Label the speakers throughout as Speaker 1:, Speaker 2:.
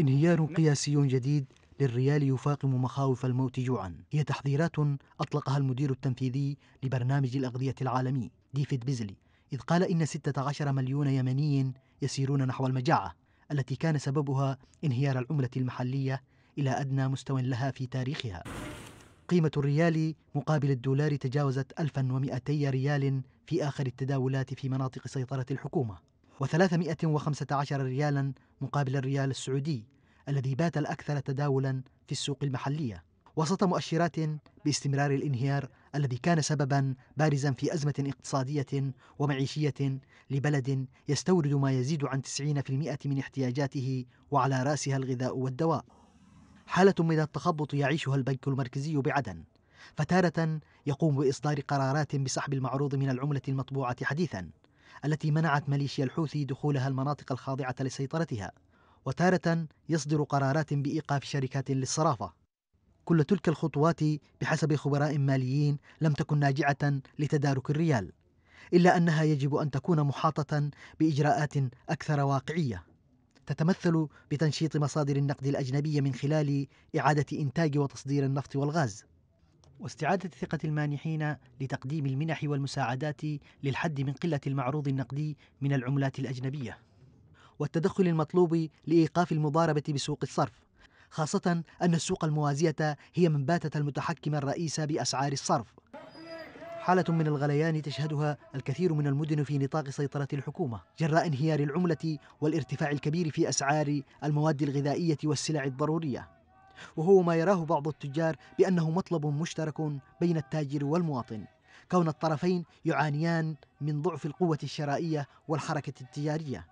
Speaker 1: انهيار قياسي جديد للريال يفاقم مخاوف الموت جوعا هي تحذيرات أطلقها المدير التنفيذي لبرنامج الأغذية العالمي ديفيد بيزلي إذ قال إن 16 مليون يمني يسيرون نحو المجاعة التي كان سببها انهيار العملة المحلية إلى أدنى مستوى لها في تاريخها قيمة الريال مقابل الدولار تجاوزت 1200 ريال في آخر التداولات في مناطق سيطرة الحكومة و315 ريالا مقابل الريال السعودي الذي بات الأكثر تداولا في السوق المحلية وسط مؤشرات باستمرار الانهيار الذي كان سببا بارزا في أزمة اقتصادية ومعيشية لبلد يستورد ما يزيد عن 90% من احتياجاته وعلى رأسها الغذاء والدواء حالة من التخبط يعيشها البنك المركزي بعدن فتارة يقوم بإصدار قرارات بسحب المعروض من العملة المطبوعة حديثا التي منعت ميليشيا الحوثي دخولها المناطق الخاضعة لسيطرتها وتارة يصدر قرارات بإيقاف شركات للصرافة كل تلك الخطوات بحسب خبراء ماليين لم تكن ناجعة لتدارك الريال إلا أنها يجب أن تكون محاطة بإجراءات أكثر واقعية تتمثل بتنشيط مصادر النقد الأجنبية من خلال إعادة إنتاج وتصدير النفط والغاز واستعادة ثقة المانحين لتقديم المنح والمساعدات للحد من قلة المعروض النقدي من العملات الأجنبية والتدخل المطلوب لإيقاف المضاربة بسوق الصرف خاصة أن السوق الموازية هي من باتت المتحكم الرئيس بأسعار الصرف حالة من الغليان تشهدها الكثير من المدن في نطاق سيطرة الحكومة جراء انهيار العملة والارتفاع الكبير في أسعار المواد الغذائية والسلع الضرورية وهو ما يراه بعض التجار بأنه مطلب مشترك بين التاجر والمواطن كون الطرفين يعانيان من ضعف القوة الشرائية والحركة التجارية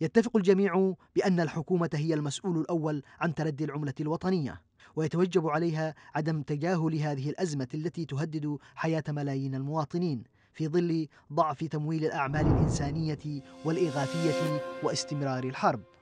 Speaker 1: يتفق الجميع بأن الحكومة هي المسؤول الأول عن تردي العملة الوطنية ويتوجب عليها عدم تجاهل هذه الأزمة التي تهدد حياة ملايين المواطنين في ظل ضعف تمويل الأعمال الإنسانية والإغاثية واستمرار الحرب